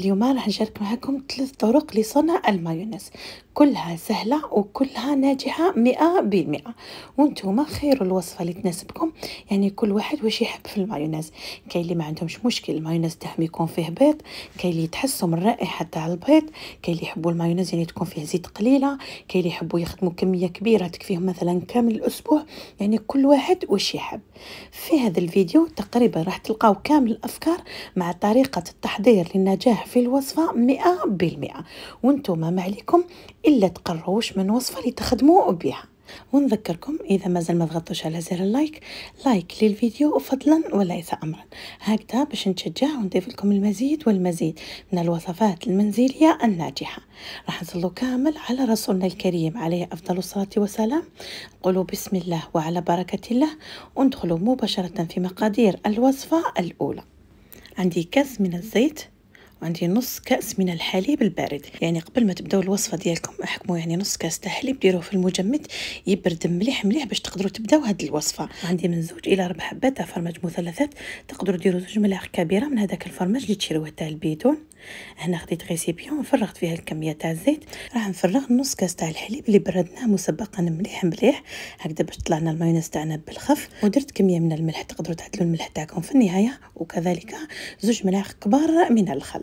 اليوم راح نشارك معكم ثلاث طرق لصنع المايونيز كلها سهلة وكلها ناجحة مئة بالمئة وانتم خير الوصفة اللي تناسبكم يعني كل واحد واش يحب في المايونيز كاين اللي ما عندهمش مشكل المايونيز تاعهم يكون فيه بيض كاين اللي تحسوا من الرائحة تاع البيض كاين اللي يحبوا المايونيز يعني تكون فيه زيت قليلة كاين اللي يحبوا يخدموا كمية كبيرة تكفيهم مثلا كامل الأسبوع يعني كل واحد واش يحب في هذا الفيديو تقريبا راح تلقاو كامل الأفكار مع طريقة التحضير للناس النجاح في الوصفة مئة بالمئة وانتم ما عليكم إلا تقروش من وصفة لتخدموا بها ونذكركم اذا مازال ما ضغطوش على زر اللايك لايك للفيديو فضلا وليس امرا هكذا باش نتشجع ونضيف لكم المزيد والمزيد من الوصفات المنزليه الناجحه راح نصلو كامل على رسولنا الكريم عليه افضل الصلاه والسلام قولوا بسم الله وعلى بركه الله وندخلوا مباشره في مقادير الوصفه الاولى عندي كاس من الزيت عندي نص كأس من الحليب البارد يعني قبل ما تبداو الوصفة ديالكم احكموا يعني نص كأس تاع حليب ديروه في المجمد يبرد مليح مليح باش تقدروا تبداو هاد الوصفة عندي من زوج الى ربع حبات تاع فرماج مثلثات تقدروا ديروا زوج ملاعق كبيرة من هذاك الفرماج اللي تشريوه تاع البيتون هنا خديت غيسيبيون فرغت فيها الكميه تاع الزيت راح نفرغ نص كاس تاع الحليب اللي بردناه مسبقا مليح مليح هكذا باش طلعنا المايونيز تاعنا بالخف ودرت كميه من الملح تقدروا تعدلوا الملح تاعكم في النهايه وكذلك زوج ملاعق كبار من الخل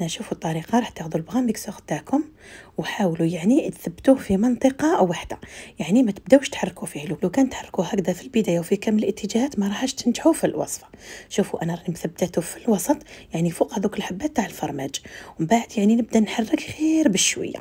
هنا شوفوا الطريقه راح تاخذوا البغام ميكسور تاعكم وحاولوا يعني تثبتوه في منطقه واحده يعني ما تبداوش تحركوا فيه لو كان تحركوا هكذا في البدايه وفي كامل الاتجاهات ما راحش تنجحوا في الوصفه شوفوا انا راني مثبتاته في الوسط يعني فوق هذوك الحبات تاع الفرماج ومن بعد يعني نبدا نحرك غير بشويه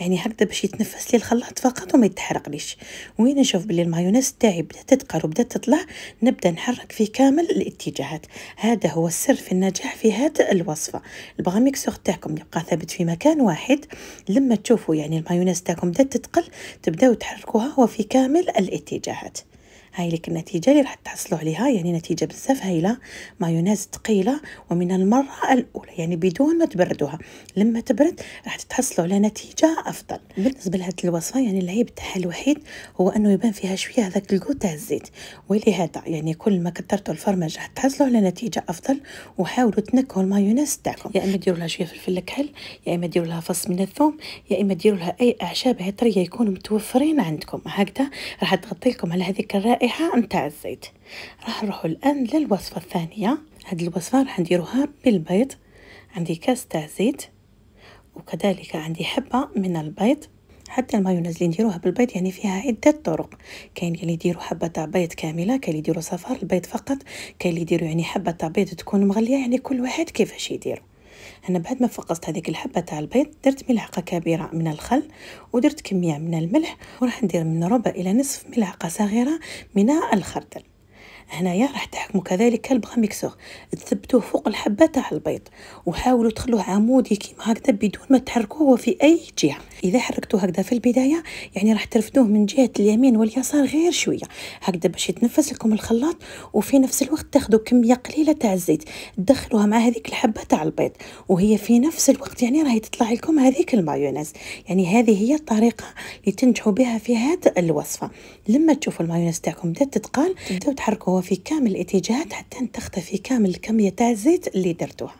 يعني هكذا باش يتنفس لي الخلاط فقط وما يتحرقليش وين نشوف باللي المايونيز تاعي بدات تتقر وبدات تطلع نبدا نحرك في كامل الاتجاهات هذا هو السر في النجاح في هذه الوصفه البغام الميكسور تاعكم يبقى ثابت في مكان واحد لما تشوفوا يعني المايونيز تاعكم بدات تتقل تبداو تحركوها وفي كامل الاتجاهات هاي لك النتيجة اللي راح تحصلوا عليها يعني نتيجة بزاف هايلة مايونيز ثقيلة ومن المرة الأولى يعني بدون ما تبردوها لما تبرد راح تحصلوا على نتيجة أفضل بالنسبة لهذه الوصفة يعني العيب تاعها الوحيد هو أنه يبان فيها شوية هذاك الكو تاع الزيت ولهذا يعني كل ما كثرتوا الفرماج راح تحصلوا على نتيجة أفضل وحاولوا تنكهوا المايونيز تاعكم يا إما ديروا لها شوية فلفل كحل يا إما ديروا لها فص من الثوم يا إما ديروا لها أي أعشاب عطرية يكونوا متوفرين عندكم هكذا راح تغطي لكم على هذيك الرائحة الرائحة نتاع الزيت راح نروحو الآن للوصفة الثانية هاد الوصفة راح نديروها بالبيض عندي كاس تاع زيت وكذلك عندي حبة من البيض حتى المايونيز اللي نديروها بالبيض يعني فيها عده طرق كاين اللي يديروا حبه تاع بيض كامله كاين اللي يديروا صفار البيض فقط كاين اللي يديروا يعني حبه تاع بيض تكون مغليه يعني كل واحد كيفاش يديرو انا بعد ما فقست هذيك الحبه تاع البيض درت ملعقه كبيره من الخل ودرت كميه من الملح وراح ندير من ربع الى نصف ملعقه صغيره من الخردل هنايا راح تحكموا كذلك البغاميكسور تثبتوه فوق الحبه تاع البيض وحاولوا تخلوه عمودي كيما هكذا بدون ما تحركوه في اي جهه اذا حركتوه هكذا في البدايه يعني راح ترفدوه من جهه اليمين واليسار غير شويه هكذا باش يتنفس لكم الخلاط وفي نفس الوقت تاخذوا كميه قليله تاع الزيت تدخلوها مع هذيك الحبه تاع البيض وهي في نفس الوقت يعني راهي تطلع لكم هذيك المايونيز يعني هذه هي الطريقه اللي تنجحوا بها في هذه الوصفه لما تشوفوا المايونيز تاعكم بدات تتقال تبداو تحركوه في كامل الاتجاهات حتى تختفي كامل كمية تاع الزيت اللي درتوها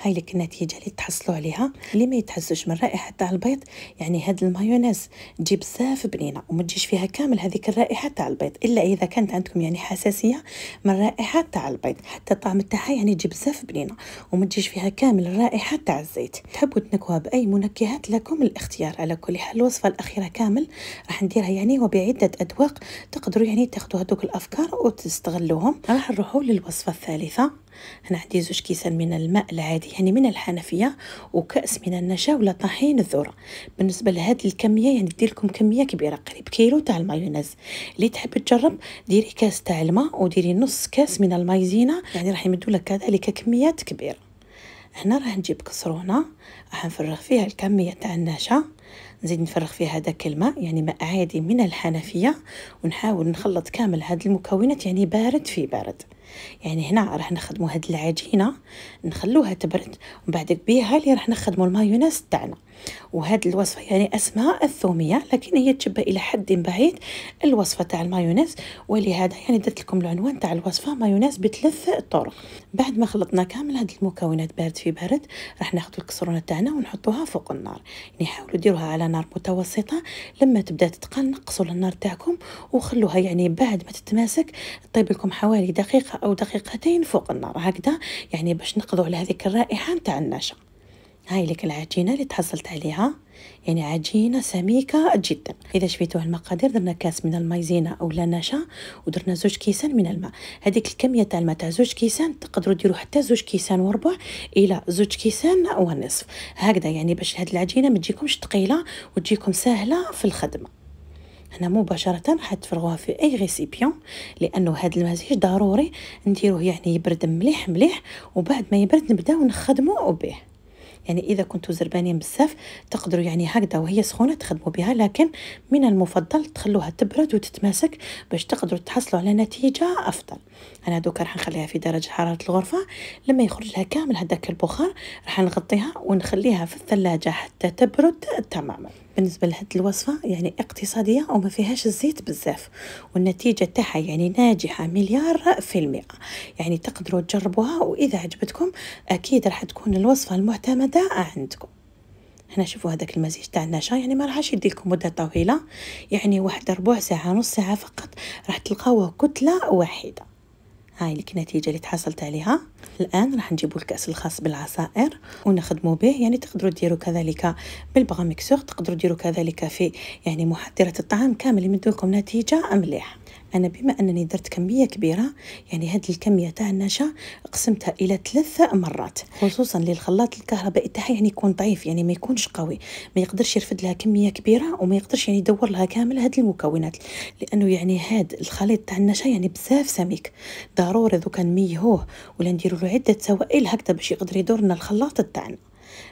هاي لك النتيجه اللي تحصلوا عليها اللي ما يتحسوش من رائحه تاع البيض يعني هاد المايونيز تجي بزاف بنينه وما تجيش فيها كامل هذيك الرائحه تاع البيض الا اذا كانت عندكم يعني حساسيه من رائحة تاع البيض حتى الطعم تاعها يعني تجي بزاف بنينه وما تجيش فيها كامل الرائحه تاع الزيت تحبوا تنكوها باي منكهات لكم الاختيار على كل حال الوصفه الاخيره كامل راح نديرها يعني وبعده أدواق تقدروا يعني تاخذوا هذوك الافكار وتستغلوهم راح نروحوا للوصفه الثالثه هنا عندي زوج كيسان من الماء العادي يعني من الحنفيه وكاس من النشا ولا طحين الذره بالنسبه لهاد الكميه يعني دير لكم كميه كبيره قريب كيلو تاع المايونيز اللي تحبي تجرب ديري كاس تاع الماء وديري نص كاس من المايزينا يعني راح يمدوا لك كذلك كميات كبيره هنا راح نجيب كسرونه راح نفرغ فيها الكميه تاع النشا نزيد نفرغ فيها هذاك الماء يعني ماء عادي من الحنفيه ونحاول نخلط كامل هاد المكونات يعني بارد في بارد يعني هنا راح نخدمو هاد العجينه نخلوها تبرد ومن بعد بيها اللي راح نخدمو المايونيز تاعنا وهاد الوصفه يعني اسمها الثوميه لكن هي تشبه الى حد بعيد الوصفه تاع المايونيز ولهذا يعني درت لكم العنوان تاع الوصفه مايونيز بثلاث طرق بعد ما خلطنا كامل هاد المكونات بارد في بارد راح ناخذ الكسرونه تاعنا ونحطوها فوق النار يعني حاولوا ديروها على نار متوسطه لما تبدا تتقل نقصوا النار تاعكم وخلوها يعني بعد ما تتماسك طيب لكم حوالي دقيقه أو دقيقتين فوق النار هكذا يعني باش نقضوا على هذيك الرائحة نتاع النشا هاي لك العجينه اللي تحصلت عليها يعني عجينه سميكه جدا اذا شفيتوها المقادير درنا كاس من المايزينا او النشا ودرنا زوج كيسان من الماء هذيك الكميه تاع الماء تاع زوج كيسان تقدروا ديروا حتى زوج كيسان وربع الى زوج كيسان ونصف هكذا يعني باش هاد العجينه ما تجيكمش ثقيله وتجيكم سهله في الخدمه هنا مباشره حتفرغوها في اي غيسيبيون لانه هاد المزيج ضروري نديروه يعني يبرد مليح مليح وبعد ما يبرد نبداو ونخدمه به يعني اذا كنتوا زربانين بزاف تقدروا يعني هكذا وهي سخونه تخدموا بها لكن من المفضل تخلوها تبرد وتتماسك باش تقدروا تحصلوا على نتيجه افضل انا دوكا راح نخليها في درجه حراره الغرفه لما يخرج لها كامل هذاك البخار راح نغطيها ونخليها في الثلاجه حتى تبرد تماما بالنسبه لهاد الوصفه يعني اقتصاديه وما فيهاش الزيت بزاف والنتيجه تاعها يعني ناجحه مليار في المئه يعني تقدروا تجربوها واذا عجبتكم اكيد راح تكون الوصفه المعتمده عندكم هنا شوفوا هذاك المزيج تاع النشا يعني ما راحش يدي لكم مده طويله يعني واحد ربع ساعه نص ساعه فقط راح تلقاوه كتله واحده هاي النتيجه اللي تحصلت عليها الان راح نجيبوا الكاس الخاص بالعصائر ونخدموا به يعني تقدروا ديروا كذلك بالبغاميكسور تقدروا ديروا كذلك في يعني محضره الطعام كامل يمدوا لكم نتيجه مليحه أنا بما أنني درت كمية كبيرة يعني هذه الكمية تاع النشا قسمتها إلى ثلاث مرات خصوصا للخلاط الكهربائي تاعها يعني يكون ضعيف يعني ما يكونش قوي ما يقدرش يرفد لها كمية كبيرة وما يقدرش يعني يدور لها كامل هذه المكونات لأنه يعني هاد الخليط تاع النشا يعني بزاف سميك ضروري دوكا نميهوه ولا نديروا له عدة سوائل هكذا باش يقدر يدور لنا الخلاط تاعنا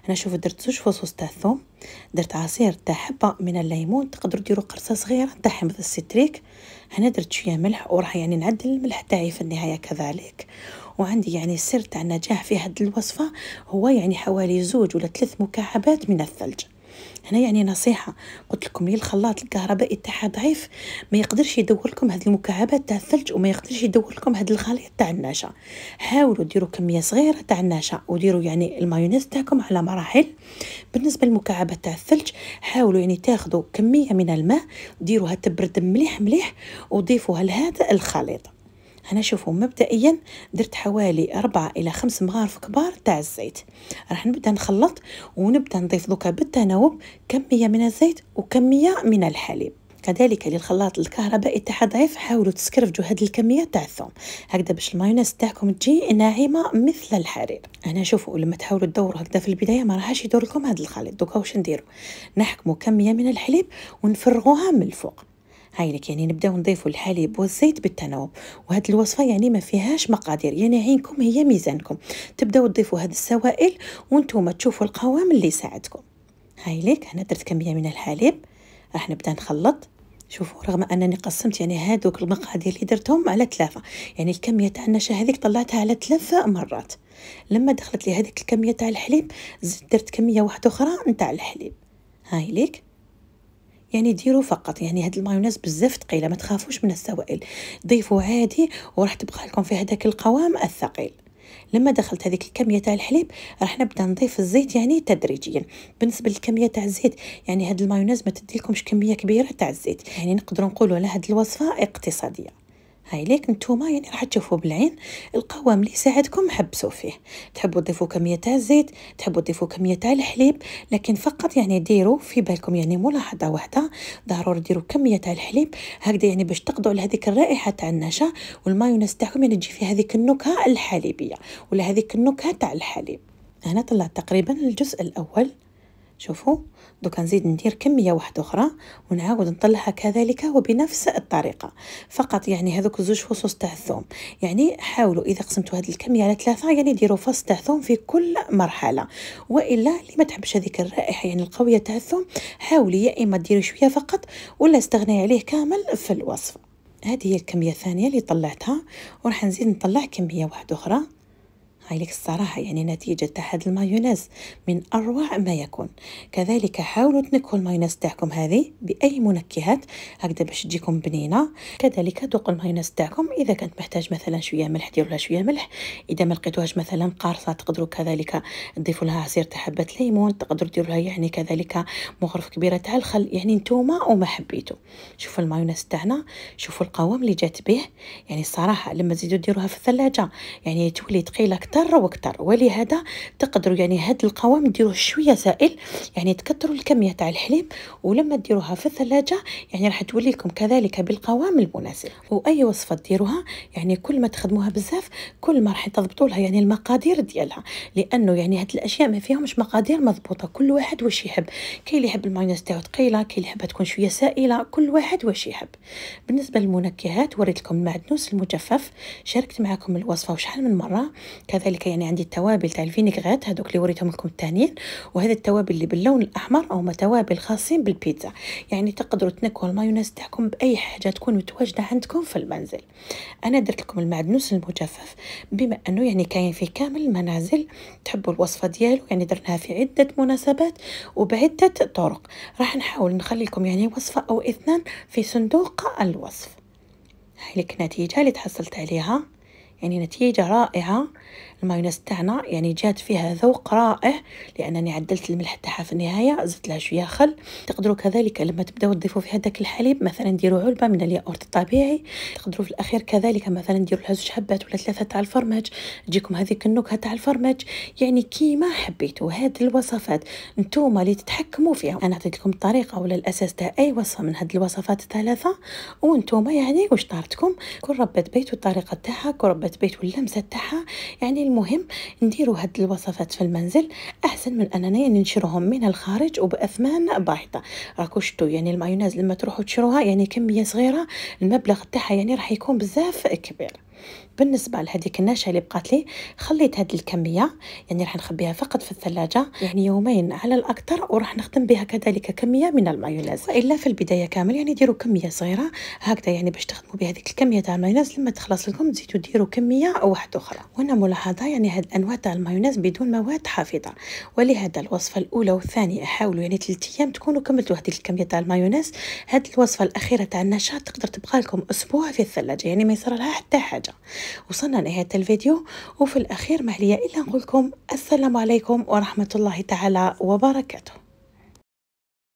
انا شوف درت زوج فصوص تاع الثوم درت عصير تاع حبه من الليمون تقدروا ديروا قرصه صغيره تاع حمض السيتريك هنا درت شويه ملح وراح يعني نعدل الملح تاعي في النهايه كذلك وعندي يعني سر تاع النجاح في هذه الوصفه هو يعني حوالي زوج ولا ثلاث مكعبات من الثلج هنا يعني نصيحه قلت لكم لي الخلاط الكهربائي تاعها ضعيف ما يقدرش يدور لكم هاد المكعبات تاع الثلج وما يقدرش يدور لكم هاد الخليط تاع النشا حاولوا ديروا كميه صغيره تاع النشا وديروا يعني المايونيز تاعكم على مراحل بالنسبه للمكعبات تاع الثلج حاولوا يعني تاخذوا كميه من الماء ديروها تبرد مليح مليح وضيفوها لهذا الخليط هنا شوفوا مبدئيا درت حوالي أربعة إلى خمس مغارف كبار تاع الزيت راح نبدا نخلط ونبدا نضيف دوكا بالتناوب كمية من الزيت وكمية من الحليب كذلك للخلاط الكهربائي تاعها ضعيف حاولوا تسكرفجوا هذه الكميه تاع الثوم هكذا باش المايونيز تاعكم تجي ناعمه مثل الحرير انا شوفوا لما تحاولوا تدوروا هكذا في البدايه ما راحش يدور لكم هذا الخليط دوكا واش نديروا نحكموا كميه من الحليب ونفرغوها من الفوق هاي لك يعني نبداو نضيفوا الحليب والزيت بالتناوب وهاد الوصفه يعني ما فيهاش مقادير يعني عينكم هي ميزانكم تبداو تضيفوا هاد السوائل وانتم تشوفوا القوام اللي يساعدكم هاي لك انا درت كميه من الحليب راح نبدا نخلط شوفوا رغم انني قسمت يعني هادوك المقادير اللي درتهم على ثلاثه يعني الكميه تاع النشا هذيك طلعتها على ثلاثه مرات لما دخلت لي هذيك الكميه تاع الحليب زدت درت كميه واحده اخرى نتاع الحليب هاي ليك يعني ديروا فقط يعني هاد المايونيز بزاف ثقيله ما تخافوش من السوائل ضيفوا عادي وراح تبقى لكم في هذاك القوام الثقيل لما دخلت هذيك الكميه تاع الحليب راح نبدا نضيف الزيت يعني تدريجيا بالنسبه للكميه تاع الزيت يعني هاد المايونيز ما تديلكمش كميه كبيره تاع الزيت يعني نقدروا نقولوا على هاد الوصفه اقتصاديه هاي ليك نتوما يعني راح تشوفوا بالعين القوام اللي يساعدكم حبسوا فيه تحبوا تضيفوا كميه تاع الزيت تحبوا تضيفوا كميه تاع الحليب لكن فقط يعني ديروا في بالكم يعني ملاحظه واحده ضروري ديروا كميه تاع الحليب هكذا يعني باش تقضوا على هذيك الرائحه تاع النشا والمايونيز تاعكم يعني تجي في هذيك النكهه الحليبيه ولا هذيك النكهه تاع الحليب هنا طلعت تقريبا الجزء الاول شوفوا دوكا نزيد ندير كميه واحده اخرى ونعاود نطلعها كذلك وبنفس الطريقه فقط يعني هذوك زوج فصوص تاع الثوم يعني حاولوا اذا قسمتوا هذه الكميه على ثلاثه يعني ديروا فص تاع ثوم في كل مرحله والا اللي ما تحبش هذيك الرائحه يعني القويه تاع الثوم حاولي يا اما ديري شويه فقط ولا استغني عليه كامل في الوصف هذه هي الكميه الثانيه اللي طلعتها وراح نزيد نطلع كميه واحده اخرى نبقى الصراحه يعني نتيجه تاع المايونيز من اروع ما يكون كذلك حاولوا تنكهوا المايونيز تاعكم هذه باي منكهات هكذا باش تجيكم بنينه كذلك ذوقوا المايونيز تاعكم اذا كانت محتاج مثلا شويه ملح ديروا لها شويه ملح اذا ما لقيتوهاش مثلا قارصه تقدروا كذلك تضيفوا لها عصير تاع حبه ليمون تقدروا ديروا لها يعني كذلك مغرف كبيره تاع الخل يعني نتوما وما حبيتو شوفوا المايونيز تاعنا شوفوا القوام اللي جات به يعني الصراحه لما تزيدوا ديروها في الثلاجه يعني تولي ثقيله اكثر اكثر وكتر ولهذا تقدروا يعني هاد القوام ديروه شويه سائل يعني تكثروا الكميه تاع الحليب ولما ديروها في الثلاجه يعني راح تولي لكم كذلك بالقوام المناسب واي وصفه ديروها يعني كل ما تخدموها بزاف كل ما راح تضبطوا لها يعني المقادير ديالها لانه يعني هاد الاشياء ما فيهمش مقادير مضبوطه كل واحد واش يحب كاين اللي يحب المايونيز تاعو ثقيله كاين اللي يحبها تكون شويه سائله كل واحد واش يحب بالنسبه للمنكهات وريت لكم المعدنوس المجفف شاركت معكم الوصفه وشحال من مره كذلك يعني عندي التوابل تاع الفينيغريت هذوك اللي وريتهم لكم الثانيين وهذا التوابل اللي باللون الاحمر او توابل خاصين بالبيتزا يعني تقدروا تنكهوا المايونيز تاعكم باي حاجه تكون متواجده عندكم في المنزل انا درت لكم المعدنوس المجفف بما انه يعني كاين في كامل المنازل تحبوا الوصفه ديالو يعني درناها في عده مناسبات وبعده طرق راح نحاول نخلي لكم يعني وصفه او اثنان في صندوق الوصف هاي لك النتيجه اللي تحصلت عليها يعني نتيجة رائعة المايونيز تاعنا يعني جات فيها ذوق رائع لانني عدلت الملح تاعها في النهايه زدت لها شويه خل تقدروا كذلك لما تبداو تضيفوا فيها داك الحليب مثلا ديروا علبه من الياورت الطبيعي تقدروا في الاخير كذلك مثلا ديروا لها زوج حبات ولا ثلاثه تاع الفرماج تجيكم هذيك النكهه تاع الفرماج يعني كيما حبيتوا هاد الوصفات نتوما اللي تتحكموا فيها انا عطيت لكم الطريقه ولا الاساس تاع اي وصفه من هاد الوصفات الثلاثه وانتوما يعني واش طارتكم كل ربات بيت الطريقه تاعها كل ربات بيت واللمسه تاعها يعني المهم نديروا هاد الوصفات في المنزل احسن من اننا يعني نشروهم من الخارج وباثمان باهظه راكو شتو يعني المايونيز لما تروحوا تشروها يعني كميه صغيره المبلغ تاعها يعني راح يكون بزاف كبير بالنسبه لهذيك النشا اللي بقات لي خليت هذه الكميه يعني راح نخبيها فقط في الثلاجه يعني يومين على الاكثر وراح نخدم بها كذلك كميه من المايونيز الا في البدايه كامل يعني ديروا كميه صغيره هكذا يعني باش تخدموا بهذيك الكميه تاع المايونيز لما تخلص لكم تزيدوا ديروا كميه او واحده اخرى وهنا ملاحظه يعني هاد الانواع تاع المايونيز بدون مواد حافظه ولهذا الوصفه الاولى والثانيه حاولوا يعني 3 ايام تكونوا كملتوا هذه الكميه تاع المايونيز هاد الوصفه الاخيره تاع النشا تقدر تبقى لكم اسبوع في الثلاجه يعني ما يصير لها حتى حاجه وصلنا لنهاية الفيديو وفي الأخير ما عليا إلا نقول لكم السلام عليكم ورحمة الله تعالى وبركاته